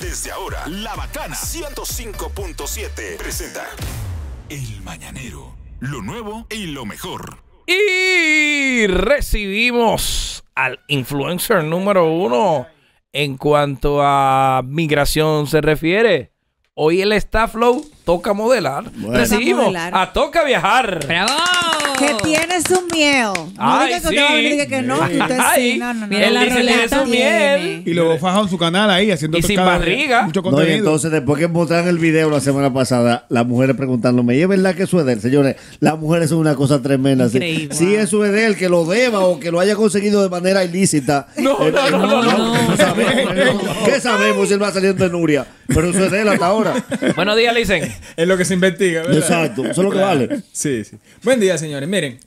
Desde ahora, La Bacana 105.7 presenta El Mañanero, lo nuevo y lo mejor. Y recibimos al influencer número uno en cuanto a migración se refiere. Hoy el Staff Flow toca modelar. Recibimos a Toca Viajar. Que tienes un miel. No que, sí. a que no, que usted sí. No, la dice tiene Y luego en su canal ahí haciendo y sin barriga. Mucho contenido. entonces, después que mostraron el video la semana pasada, las mujeres preguntándome, ¿y es verdad que eso es Señores, las mujeres son una cosa tremenda. Si, es su edel que lo deba o que lo haya conseguido de manera ilícita. No, ¿Qué sabemos si él va saliendo de Nuria? Pero eso es él hasta ahora. Buenos días, le Es lo que se investiga, ¿verdad? Exacto, eso es lo que vale. Sí, sí. Buen día, señores. Miren,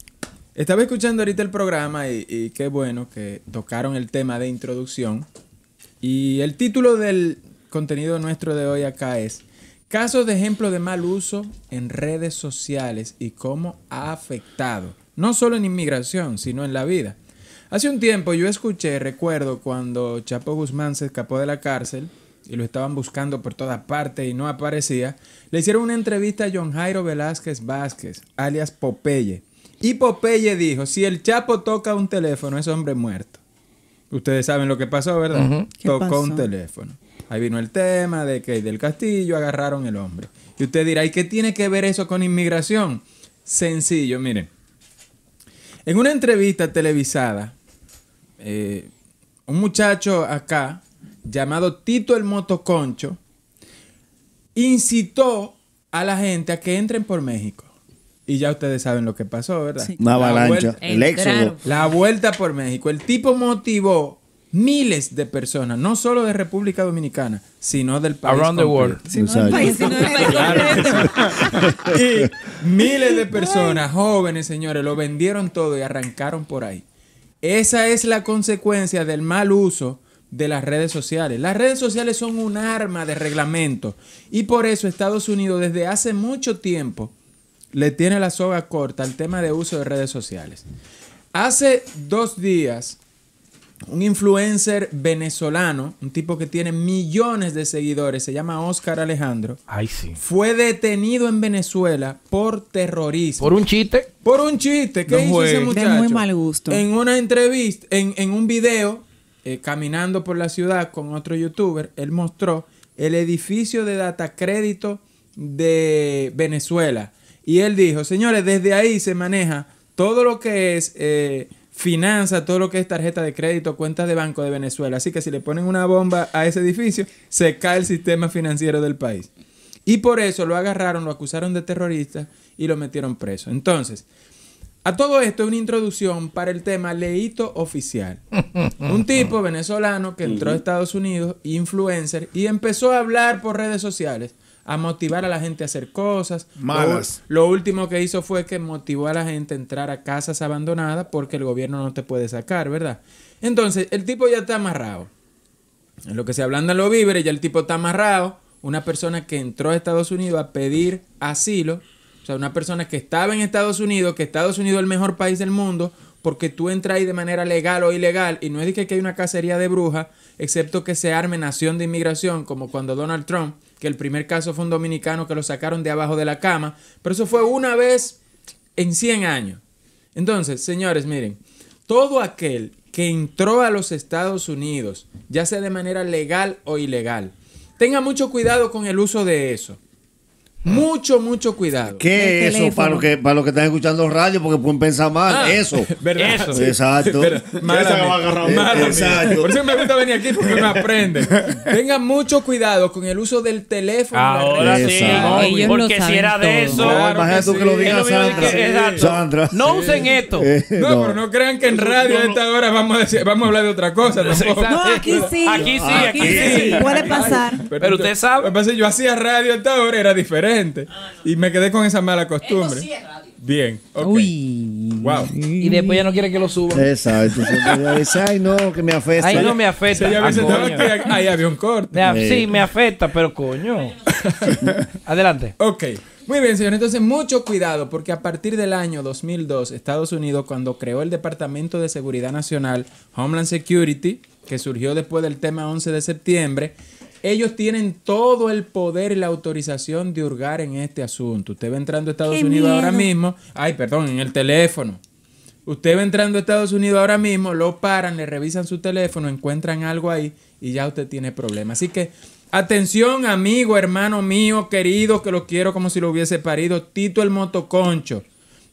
estaba escuchando ahorita el programa y, y, qué bueno que tocaron el tema de introducción. Y el título del contenido nuestro de hoy acá es Casos de ejemplo de mal uso en redes sociales y cómo ha afectado, no solo en inmigración, sino en la vida. Hace un tiempo yo escuché, recuerdo, cuando Chapo Guzmán se escapó de la cárcel, y lo estaban buscando por todas partes y no aparecía, le hicieron una entrevista a John Jairo Velázquez Vázquez, alias Popeye. Y Popeye dijo, si el Chapo toca un teléfono es hombre muerto. Ustedes saben lo que pasó, ¿verdad? Tocó un teléfono. Ahí vino el tema de que del castillo agarraron el hombre. Y usted dirá, ¿y qué tiene que ver eso con inmigración? Sencillo, miren. En una entrevista televisada, eh, un muchacho acá llamado Tito el Motoconcho, incitó a la gente a que entren por México. Y ya ustedes saben lo que pasó, ¿verdad? Una avalancha, el La vuelta por México. El tipo motivó miles de personas, no solo de República Dominicana, sino del país. Around the world. y miles de personas, jóvenes señores, lo vendieron todo y arrancaron por ahí. Esa es la consecuencia del mal uso de las redes sociales. Las redes sociales son un arma de reglamento y por eso Estados Unidos desde hace mucho tiempo le tiene la soga corta al tema de uso de redes sociales. Hace dos días, un influencer venezolano, un tipo que tiene millones de seguidores, se llama Oscar Alejandro, Ay, sí. fue detenido en Venezuela por terrorismo. ¿Por un chiste? Por un chiste. ¿Qué muy mal gusto. En una entrevista, en, en un video, eh, caminando por la ciudad con otro youtuber, él mostró el edificio de data crédito de Venezuela. Y él dijo, señores, desde ahí se maneja todo lo que es eh, finanza, todo lo que es tarjeta de crédito, cuentas de banco de Venezuela. Así que si le ponen una bomba a ese edificio, se cae el sistema financiero del país. Y por eso lo agarraron, lo acusaron de terrorista y lo metieron preso. Entonces, a todo esto, es una introducción para el tema Leíto Oficial. Un tipo venezolano que entró a Estados Unidos, influencer, y empezó a hablar por redes sociales, a motivar a la gente a hacer cosas. Malas. Lo, último que hizo fue que motivó a la gente a entrar a casas abandonadas porque el gobierno no te puede sacar, ¿verdad? Entonces, el tipo ya está amarrado. En lo que se habla de los víveres, ya el tipo está amarrado. Una persona que entró a Estados Unidos a pedir asilo sea, una persona que estaba en Estados Unidos, que Estados Unidos es el mejor país del mundo, porque tú entras ahí de manera legal o ilegal, y no es de que hay una cacería de bruja, excepto que se arme nación de inmigración, como cuando Donald Trump, que el primer caso fue un dominicano que lo sacaron de abajo de la cama, pero eso fue una vez en 100 años. Entonces, señores, miren, todo aquel que entró a los Estados Unidos, ya sea de manera legal o ilegal, tenga mucho cuidado con el uso de eso. Ah. Mucho, mucho cuidado. ¿Qué es eso? Para los que, para los que están escuchando radio, porque pueden pensar mal. Ah, eso. Eso. Exacto. Pero, Por eso me gusta venir aquí porque me aprende. Tengan mucho cuidado con el uso del teléfono. Ahora sí. porque si era de eso. No, tú que lo diga Sandra. Sandra. No usen esto. Eh, no, pero no crean que en radio a esta hora vamos a, decir, vamos a hablar de otra cosa. No, aquí sí. Aquí sí, aquí, Puede pasar. Pero, usted sabe. Yo hacía radio a esta hora, era diferente. Ah, y me quedé con esa mala costumbre. Bien, Y después ya no quiere que lo suban. Exacto. ay, no, que me afecta. Ay, no me afecta. Ah, ahí había un corte. Eh. sí, me afecta, pero coño. Adelante. Ok. Muy bien, señor. Entonces, mucho cuidado, porque a partir del año 2002, Estados Unidos, cuando creó el Departamento de Seguridad Nacional, Homeland Security, que surgió después del tema 11 de septiembre, ellos tienen todo el poder y la autorización de hurgar en este asunto. Usted va entrando a Estados Unidos ahora mismo. Ay, perdón, en el teléfono. Usted va entrando a Estados Unidos ahora mismo, lo paran, le revisan su teléfono, encuentran algo ahí y ya usted tiene problemas. Así que atención, amigo, hermano mío, querido, que lo quiero como si lo hubiese parido, Tito el motoconcho.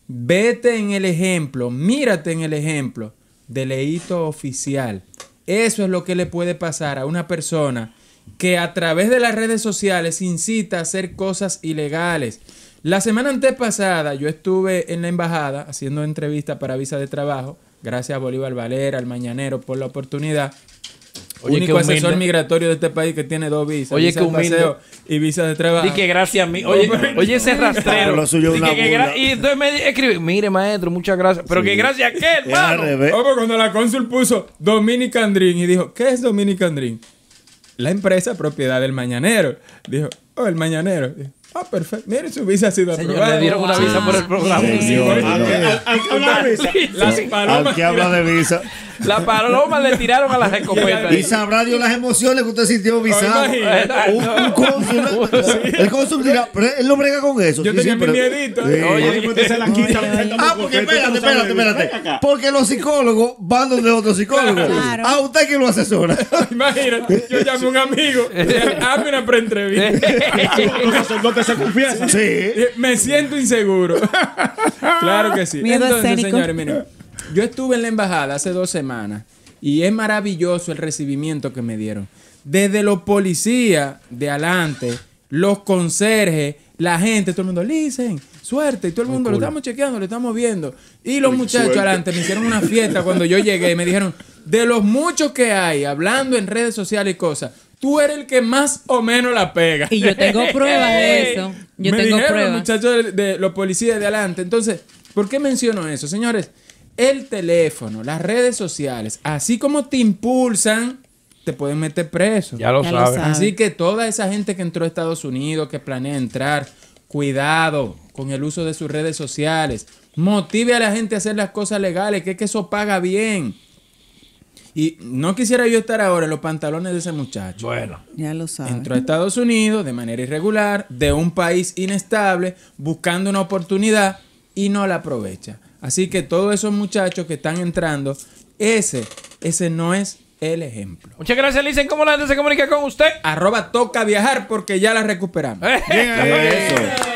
Vete en el ejemplo, mírate en el ejemplo de leíto oficial. Eso es lo que le puede pasar a una persona que a través de las redes sociales incita a hacer cosas ilegales. La semana antepasada yo estuve en la embajada haciendo entrevista para visa de trabajo. Gracias a Bolívar Valera, al Mañanero, por la oportunidad. único asesor migratorio de este país que tiene dos visas. Oye, visa y visa de trabajo. Y que gracias a mí. Oye, ese rastrero. y, y entonces me escribe, mire maestro, muchas gracias. Pero que gracias a qué, hermano. Ah, Ojo, cuando la cónsul puso Dominic andrín y dijo, ¿qué es Dominic Andrin la empresa propiedad del mañanero. Dijo, oh, el mañanero. Dijo, Ah, perfecto. Mire, su visa ha sido Señor, le dieron una visa por el programa. al, que habla de visa. Las palomas. habla de visa. La paloma le tiraron a las escopetas. Y sabrá Dios las emociones que usted sintió visado. Un, el cónsul dirá, él no brega con eso. Yo tenía mi miedito. ¿eh? usted se la quita. Ah, porque espérate, espérate, espérate. Porque los psicólogos van donde otros psicólogos. Ah, usted que lo asesora. Imagínate, yo llamo a un amigo. Hazme una preentrevista. Sí. Me siento inseguro. claro que sí. Entonces, señores, miren, yo estuve en la embajada hace dos semanas y es maravilloso el recibimiento que me dieron. Desde los policías de adelante, los conserjes, la gente, todo el mundo, dicen suerte, y todo el mundo, lo estamos chequeando, lo estamos viendo. Y los muchachos adelante me hicieron una fiesta cuando yo llegué y me dijeron, de los muchos que hay hablando en redes sociales y cosas, tú eres el que más o menos la pega. Y yo tengo pruebas de eso. Yo Me dijeron pruebas. los muchachos de, los policías de adelante. Entonces, ¿por qué menciono eso, señores? El teléfono, las redes sociales, así como te impulsan, te pueden meter preso. Ya lo, Así que toda esa gente que entró a Estados Unidos, que planea entrar, cuidado con el uso de sus redes sociales. Motive a la gente a hacer las cosas legales, que es que eso paga bien. Y no quisiera yo estar ahora en los pantalones de ese muchacho. Bueno. Ya lo sabes. Entró a Estados Unidos de manera irregular, de un país inestable, buscando una oportunidad y no la aprovecha. Así que todos esos muchachos que están entrando, ese, ese no es el ejemplo. Muchas gracias, Licen. ¿Cómo la gente se comunica con usted? Arroba toca viajar porque ya la recuperamos. eso.